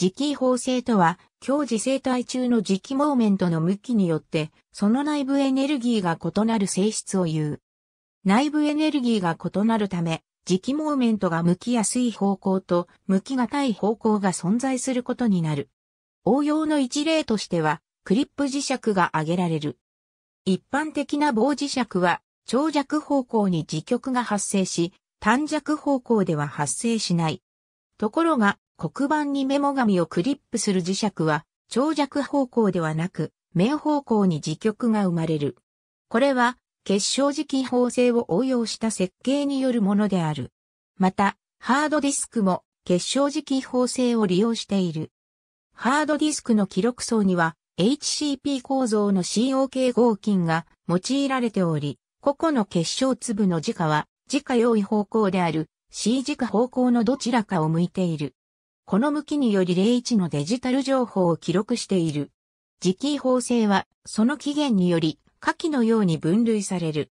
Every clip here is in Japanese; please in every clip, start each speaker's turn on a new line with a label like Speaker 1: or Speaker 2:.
Speaker 1: 磁気法性とは、強磁性体中の磁気モーメントの向きによって、
Speaker 2: その内部エネルギーが異なる性質を言う。内部エネルギーが異なるため、磁気モーメントが向きやすい方向と向きがたい方向が存在することになる。応用の一例としては、クリップ磁石が挙げられる。一般的な棒磁石は、長弱方向に磁極が発生し、短弱方向では発生しない。ところが、黒板にメモ紙をクリップする磁石は、長尺方向ではなく、面方向に磁極が生まれる。これは、結晶磁気法性を応用した設計によるものである。また、ハードディスクも結晶磁気法性を利用している。ハードディスクの記録層には HCP 構造の COK 合金が用いられており、個々の結晶粒の磁化は磁化用意方向である C 磁化方向のどちらかを向いている。この向きにより01のデジタル情報を記録している。磁気法制は、その起源により、下記のように分類される。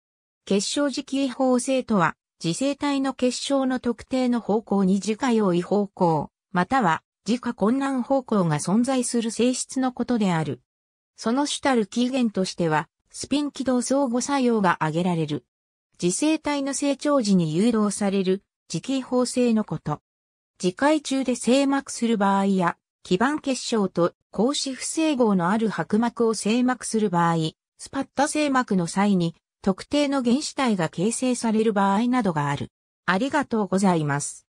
Speaker 2: 結晶磁気法制とは、磁性体の結晶の特定の方向に自家用意方向、または自家困難方向が存在する性質のことである。その主たる起源としては、スピン軌道相互作用が挙げられる。磁性体の成長時に誘導される、磁気法性のこと。次回中で静脈する場合や、基盤結晶と格子不整合のある白膜を静脈する場合、スパッタ静膜の際に特定の原子体が形成される場合な
Speaker 1: どがある。ありがとうございます。